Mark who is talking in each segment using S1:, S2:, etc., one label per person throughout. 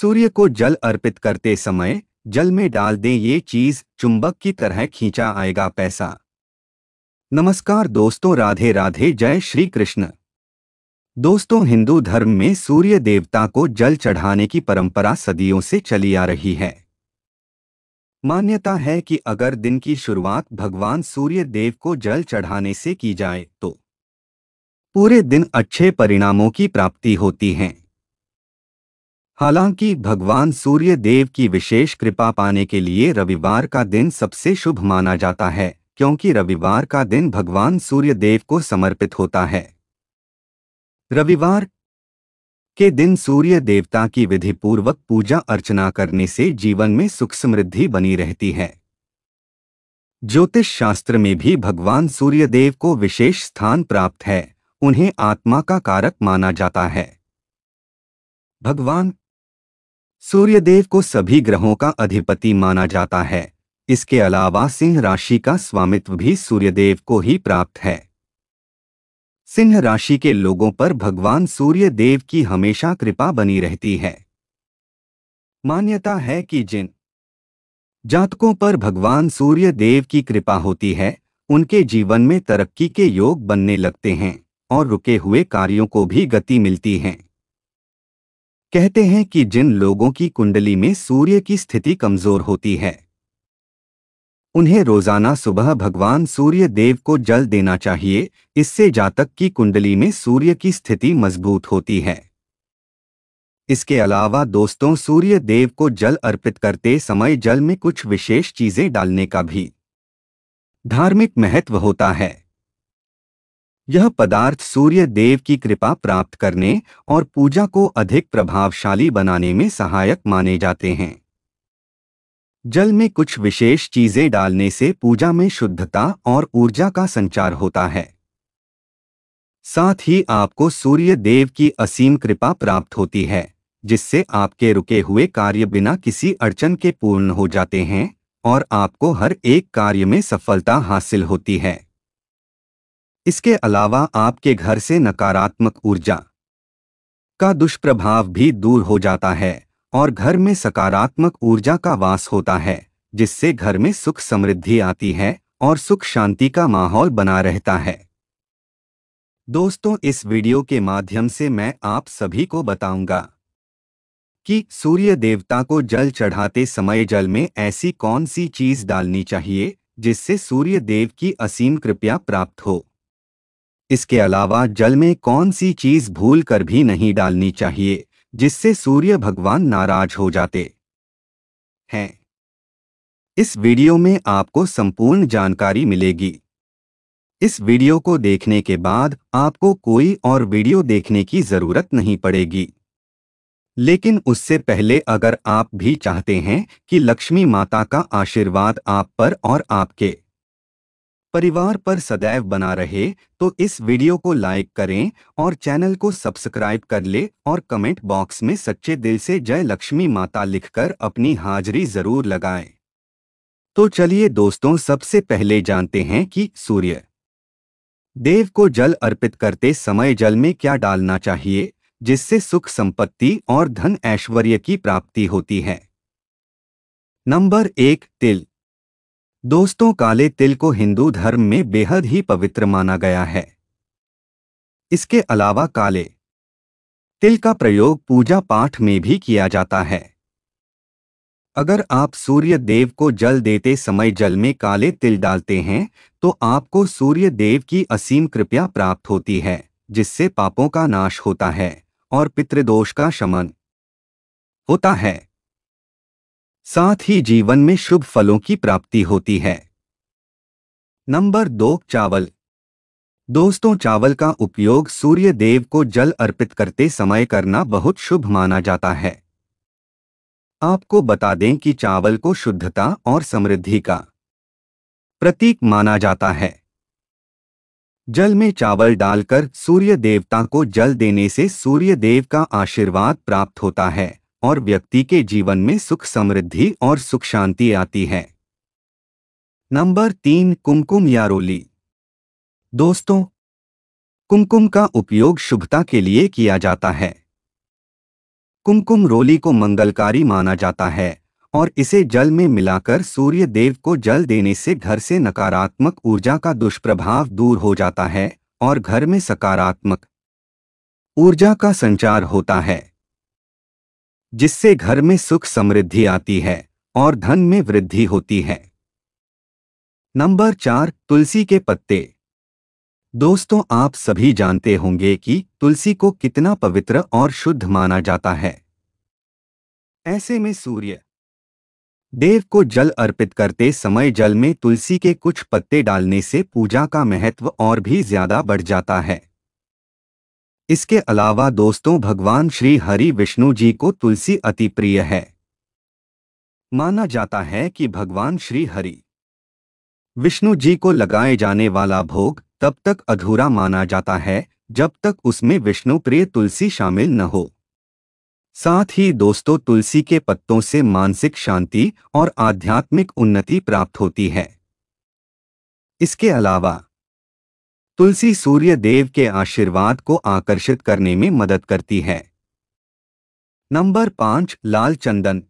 S1: सूर्य को जल अर्पित करते समय जल में डाल दें ये चीज चुंबक की तरह खींचा आएगा पैसा नमस्कार दोस्तों राधे राधे जय श्री कृष्ण दोस्तों हिंदू धर्म में सूर्य देवता को जल चढ़ाने की परंपरा सदियों से चली आ रही है मान्यता है कि अगर दिन की शुरुआत भगवान सूर्य देव को जल चढ़ाने से की जाए तो पूरे दिन अच्छे परिणामों की प्राप्ति होती है हालांकि भगवान सूर्य देव की विशेष कृपा पाने के लिए रविवार का दिन सबसे शुभ माना जाता है क्योंकि रविवार का दिन भगवान सूर्य देव को समर्पित होता है रविवार के दिन सूर्य देवता की विधिपूर्वक पूजा अर्चना करने से जीवन में सुख समृद्धि बनी रहती है ज्योतिष शास्त्र में भी भगवान सूर्य देव को विशेष स्थान प्राप्त है उन्हें आत्मा का कारक माना जाता है भगवान सूर्यदेव को सभी ग्रहों का अधिपति माना जाता है इसके अलावा सिंह राशि का स्वामित्व भी सूर्यदेव को ही प्राप्त है सिंह राशि के लोगों पर भगवान सूर्य देव की हमेशा कृपा बनी रहती है मान्यता है कि जिन जातकों पर भगवान सूर्य देव की कृपा होती है उनके जीवन में तरक्की के योग बनने लगते हैं और रुके हुए कार्यों को भी गति मिलती है कहते हैं कि जिन लोगों की कुंडली में सूर्य की स्थिति कमजोर होती है उन्हें रोजाना सुबह भगवान सूर्य देव को जल देना चाहिए इससे जातक की कुंडली में सूर्य की स्थिति मजबूत होती है इसके अलावा दोस्तों सूर्य देव को जल अर्पित करते समय जल में कुछ विशेष चीजें डालने का भी धार्मिक महत्व होता है यह पदार्थ सूर्य देव की कृपा प्राप्त करने और पूजा को अधिक प्रभावशाली बनाने में सहायक माने जाते हैं जल में कुछ विशेष चीजें डालने से पूजा में शुद्धता और ऊर्जा का संचार होता है साथ ही आपको सूर्य देव की असीम कृपा प्राप्त होती है जिससे आपके रुके हुए कार्य बिना किसी अड़चन के पूर्ण हो जाते हैं और आपको हर एक कार्य में सफलता हासिल होती है इसके अलावा आपके घर से नकारात्मक ऊर्जा का दुष्प्रभाव भी दूर हो जाता है और घर में सकारात्मक ऊर्जा का वास होता है जिससे घर में सुख समृद्धि आती है और सुख शांति का माहौल बना रहता है दोस्तों इस वीडियो के माध्यम से मैं आप सभी को बताऊंगा कि सूर्य देवता को जल चढ़ाते समय जल में ऐसी कौन सी चीज डालनी चाहिए जिससे सूर्य देव की असीम कृपया प्राप्त हो इसके अलावा जल में कौन सी चीज भूल कर भी नहीं डालनी चाहिए जिससे सूर्य भगवान नाराज हो जाते हैं इस वीडियो में आपको संपूर्ण जानकारी मिलेगी इस वीडियो को देखने के बाद आपको कोई और वीडियो देखने की जरूरत नहीं पड़ेगी लेकिन उससे पहले अगर आप भी चाहते हैं कि लक्ष्मी माता का आशीर्वाद आप पर और आपके परिवार पर सदैव बना रहे तो इस वीडियो को लाइक करें और चैनल को सब्सक्राइब कर ले और कमेंट बॉक्स में सच्चे दिल से जय लक्ष्मी माता लिखकर अपनी हाजिरी जरूर लगाएं। तो चलिए दोस्तों सबसे पहले जानते हैं कि सूर्य देव को जल अर्पित करते समय जल में क्या डालना चाहिए जिससे सुख संपत्ति और धन ऐश्वर्य की प्राप्ति होती है नंबर एक तिल दोस्तों काले तिल को हिंदू धर्म में बेहद ही पवित्र माना गया है इसके अलावा काले तिल का प्रयोग पूजा पाठ में भी किया जाता है अगर आप सूर्य देव को जल देते समय जल में काले तिल डालते हैं तो आपको सूर्य देव की असीम कृपया प्राप्त होती है जिससे पापों का नाश होता है और पितृदोष का शमन होता है साथ ही जीवन में शुभ फलों की प्राप्ति होती है नंबर दो चावल दोस्तों चावल का उपयोग सूर्य देव को जल अर्पित करते समय करना बहुत शुभ माना जाता है आपको बता दें कि चावल को शुद्धता और समृद्धि का प्रतीक माना जाता है जल में चावल डालकर सूर्य देवता को जल देने से सूर्य देव का आशीर्वाद प्राप्त होता है और व्यक्ति के जीवन में सुख समृद्धि और सुख शांति आती है नंबर तीन कुमकुम या रोली दोस्तों कुमकुम का उपयोग शुभता के लिए किया जाता है कुमकुम रोली को मंगलकारी माना जाता है और इसे जल में मिलाकर सूर्य देव को जल देने से घर से नकारात्मक ऊर्जा का दुष्प्रभाव दूर हो जाता है और घर में सकारात्मक ऊर्जा का संचार होता है जिससे घर में सुख समृद्धि आती है और धन में वृद्धि होती है नंबर चार तुलसी के पत्ते दोस्तों आप सभी जानते होंगे कि तुलसी को कितना पवित्र और शुद्ध माना जाता है ऐसे में सूर्य देव को जल अर्पित करते समय जल में तुलसी के कुछ पत्ते डालने से पूजा का महत्व और भी ज्यादा बढ़ जाता है इसके अलावा दोस्तों भगवान श्री हरि विष्णु जी को तुलसी अति प्रिय है माना जाता है कि भगवान श्री हरि विष्णु जी को लगाए जाने वाला भोग तब तक अधूरा माना जाता है जब तक उसमें विष्णु प्रिय तुलसी शामिल न हो साथ ही दोस्तों तुलसी के पत्तों से मानसिक शांति और आध्यात्मिक उन्नति प्राप्त होती है इसके अलावा तुलसी सूर्य देव के आशीर्वाद को आकर्षित करने में मदद करती है नंबर पांच लाल चंदन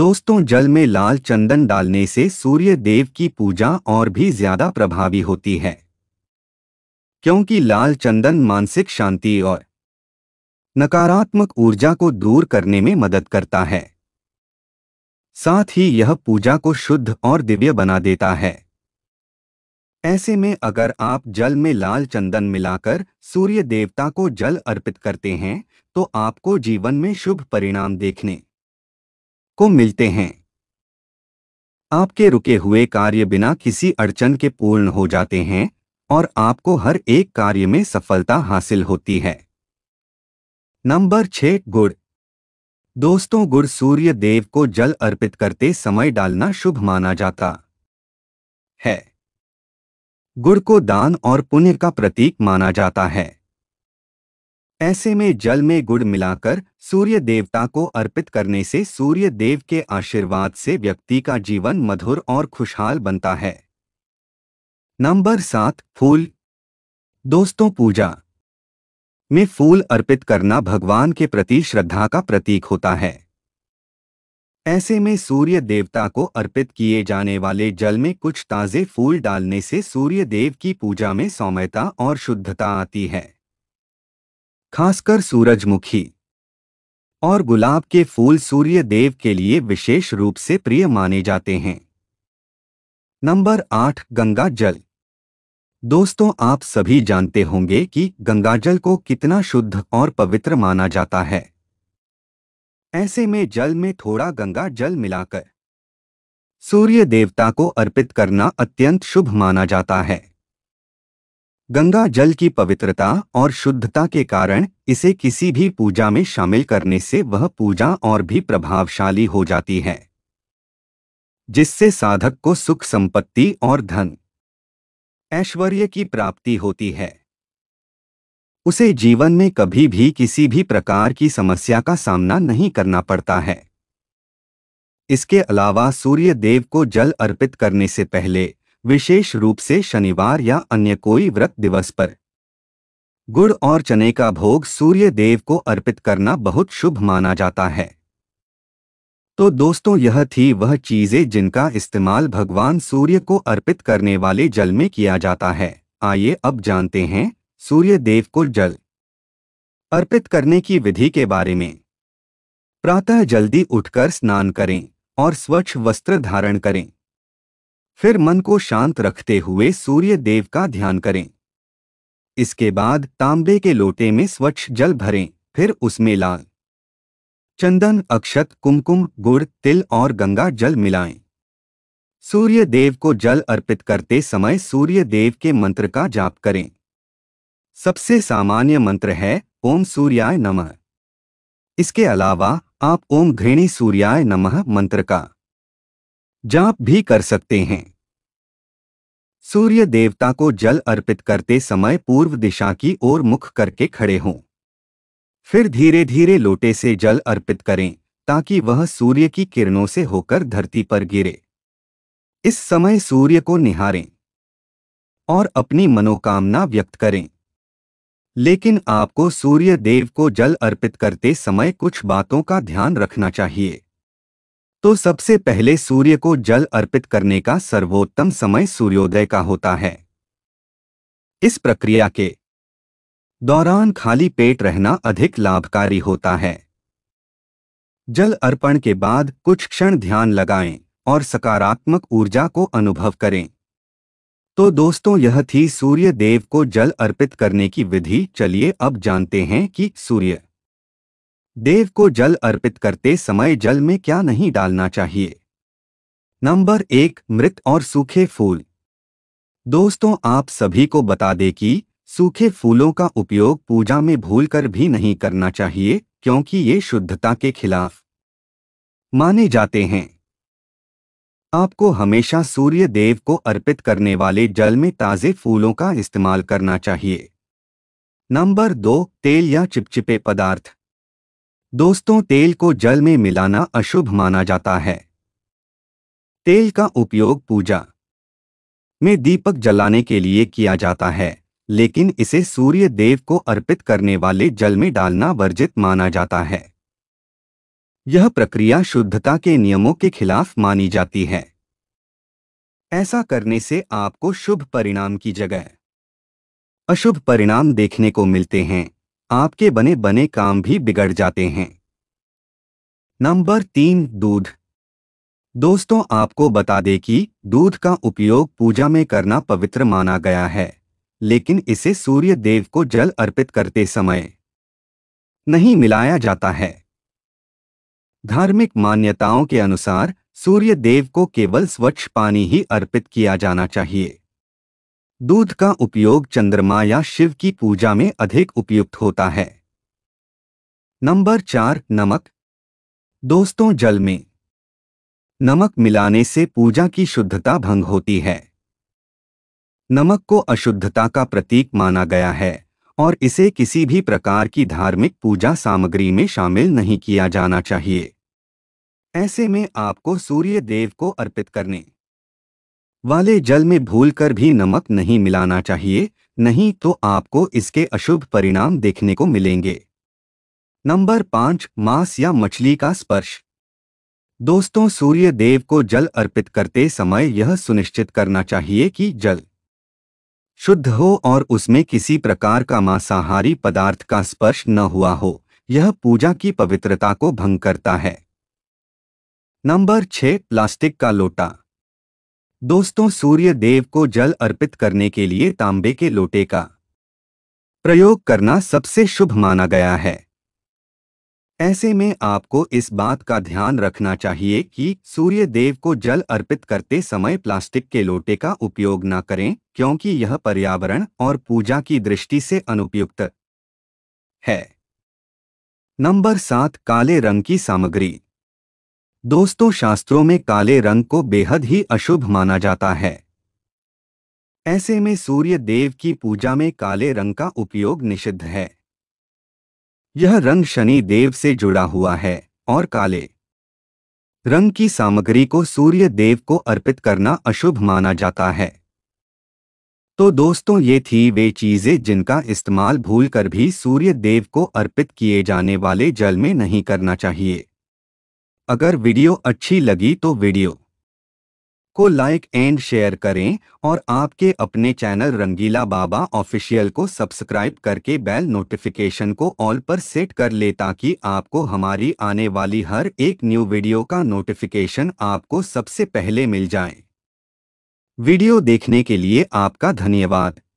S1: दोस्तों जल में लाल चंदन डालने से सूर्य देव की पूजा और भी ज्यादा प्रभावी होती है क्योंकि लाल चंदन मानसिक शांति और नकारात्मक ऊर्जा को दूर करने में मदद करता है साथ ही यह पूजा को शुद्ध और दिव्य बना देता है ऐसे में अगर आप जल में लाल चंदन मिलाकर सूर्य देवता को जल अर्पित करते हैं तो आपको जीवन में शुभ परिणाम देखने को मिलते हैं आपके रुके हुए कार्य बिना किसी अड़चन के पूर्ण हो जाते हैं और आपको हर एक कार्य में सफलता हासिल होती है नंबर छह गुड़ दोस्तों गुड़ सूर्य देव को जल अर्पित करते समय डालना शुभ माना जाता है गुड़ को दान और पुण्य का प्रतीक माना जाता है ऐसे में जल में गुड़ मिलाकर सूर्य देवता को अर्पित करने से सूर्य देव के आशीर्वाद से व्यक्ति का जीवन मधुर और खुशहाल बनता है नंबर सात फूल दोस्तों पूजा में फूल अर्पित करना भगवान के प्रति श्रद्धा का प्रतीक होता है ऐसे में सूर्य देवता को अर्पित किए जाने वाले जल में कुछ ताज़े फूल डालने से सूर्य देव की पूजा में सौम्यता और शुद्धता आती है खासकर सूरजमुखी और गुलाब के फूल सूर्य देव के लिए विशेष रूप से प्रिय माने जाते हैं नंबर आठ गंगा जल दोस्तों आप सभी जानते होंगे कि गंगाजल को कितना शुद्ध और पवित्र माना जाता है ऐसे में जल में थोड़ा गंगा जल मिलाकर सूर्य देवता को अर्पित करना अत्यंत शुभ माना जाता है गंगा जल की पवित्रता और शुद्धता के कारण इसे किसी भी पूजा में शामिल करने से वह पूजा और भी प्रभावशाली हो जाती है जिससे साधक को सुख संपत्ति और धन ऐश्वर्य की प्राप्ति होती है उसे जीवन में कभी भी किसी भी प्रकार की समस्या का सामना नहीं करना पड़ता है इसके अलावा सूर्य देव को जल अर्पित करने से पहले विशेष रूप से शनिवार या अन्य कोई व्रत दिवस पर गुड़ और चने का भोग सूर्य देव को अर्पित करना बहुत शुभ माना जाता है तो दोस्तों यह थी वह चीजें जिनका इस्तेमाल भगवान सूर्य को अर्पित करने वाले जल में किया जाता है आइए अब जानते हैं सूर्य देव को जल अर्पित करने की विधि के बारे में प्रातः जल्दी उठकर स्नान करें और स्वच्छ वस्त्र धारण करें फिर मन को शांत रखते हुए सूर्य देव का ध्यान करें इसके बाद तांबे के लोटे में स्वच्छ जल भरें फिर उसमें लाल चंदन अक्षत कुमकुम गुड़ तिल और गंगा जल मिलाएं सूर्य देव को जल अर्पित करते समय सूर्य देव के मंत्र का जाप करें सबसे सामान्य मंत्र है ओम सूर्याय नमः इसके अलावा आप ओम घृणी सूर्याय नमः मंत्र का जाप भी कर सकते हैं सूर्य देवता को जल अर्पित करते समय पूर्व दिशा की ओर मुख करके खड़े हों फिर धीरे धीरे लोटे से जल अर्पित करें ताकि वह सूर्य की किरणों से होकर धरती पर गिरे इस समय सूर्य को निहारें और अपनी मनोकामना व्यक्त करें लेकिन आपको सूर्य देव को जल अर्पित करते समय कुछ बातों का ध्यान रखना चाहिए तो सबसे पहले सूर्य को जल अर्पित करने का सर्वोत्तम समय सूर्योदय का होता है इस प्रक्रिया के दौरान खाली पेट रहना अधिक लाभकारी होता है जल अर्पण के बाद कुछ क्षण ध्यान लगाएं और सकारात्मक ऊर्जा को अनुभव करें तो दोस्तों यह थी सूर्य देव को जल अर्पित करने की विधि चलिए अब जानते हैं कि सूर्य देव को जल अर्पित करते समय जल में क्या नहीं डालना चाहिए नंबर एक मृत और सूखे फूल दोस्तों आप सभी को बता दें कि सूखे फूलों का उपयोग पूजा में भूलकर भी नहीं करना चाहिए क्योंकि ये शुद्धता के खिलाफ माने जाते हैं आपको हमेशा सूर्य देव को अर्पित करने वाले जल में ताज़े फूलों का इस्तेमाल करना चाहिए नंबर दो तेल या चिपचिपे पदार्थ दोस्तों तेल को जल में मिलाना अशुभ माना जाता है तेल का उपयोग पूजा में दीपक जलाने के लिए किया जाता है लेकिन इसे सूर्य देव को अर्पित करने वाले जल में डालना वर्जित माना जाता है यह प्रक्रिया शुद्धता के नियमों के खिलाफ मानी जाती है ऐसा करने से आपको शुभ परिणाम की जगह अशुभ परिणाम देखने को मिलते हैं आपके बने बने काम भी बिगड़ जाते हैं नंबर तीन दूध दोस्तों आपको बता दें कि दूध का उपयोग पूजा में करना पवित्र माना गया है लेकिन इसे सूर्य देव को जल अर्पित करते समय नहीं मिलाया जाता है धार्मिक मान्यताओं के अनुसार सूर्य देव को केवल स्वच्छ पानी ही अर्पित किया जाना चाहिए दूध का उपयोग चंद्रमा या शिव की पूजा में अधिक उपयुक्त होता है नंबर चार नमक दोस्तों जल में नमक मिलाने से पूजा की शुद्धता भंग होती है नमक को अशुद्धता का प्रतीक माना गया है और इसे किसी भी प्रकार की धार्मिक पूजा सामग्री में शामिल नहीं किया जाना चाहिए ऐसे में आपको सूर्य देव को अर्पित करने वाले जल में भूलकर भी नमक नहीं मिलाना चाहिए नहीं तो आपको इसके अशुभ परिणाम देखने को मिलेंगे नंबर पांच मांस या मछली का स्पर्श दोस्तों सूर्य देव को जल अर्पित करते समय यह सुनिश्चित करना चाहिए कि जल शुद्ध हो और उसमें किसी प्रकार का मांसाहारी पदार्थ का स्पर्श न हुआ हो यह पूजा की पवित्रता को भंग करता है नंबर छह प्लास्टिक का लोटा दोस्तों सूर्य देव को जल अर्पित करने के लिए तांबे के लोटे का प्रयोग करना सबसे शुभ माना गया है ऐसे में आपको इस बात का ध्यान रखना चाहिए कि सूर्य देव को जल अर्पित करते समय प्लास्टिक के लोटे का उपयोग न करें क्योंकि यह पर्यावरण और पूजा की दृष्टि से अनुपयुक्त है नंबर सात काले रंग की सामग्री दोस्तों शास्त्रों में काले रंग को बेहद ही अशुभ माना जाता है ऐसे में सूर्य देव की पूजा में काले रंग का उपयोग निषिद्ध है यह रंग शनि देव से जुड़ा हुआ है और काले रंग की सामग्री को सूर्य देव को अर्पित करना अशुभ माना जाता है तो दोस्तों ये थी वे चीजें जिनका इस्तेमाल भूलकर भी सूर्य देव को अर्पित किए जाने वाले जल में नहीं करना चाहिए अगर वीडियो अच्छी लगी तो वीडियो को लाइक एंड शेयर करें और आपके अपने चैनल रंगीला बाबा ऑफिशियल को सब्सक्राइब करके बेल नोटिफिकेशन को ऑल पर सेट कर ले ताकि आपको हमारी आने वाली हर एक न्यू वीडियो का नोटिफिकेशन आपको सबसे पहले मिल जाए वीडियो देखने के लिए आपका धन्यवाद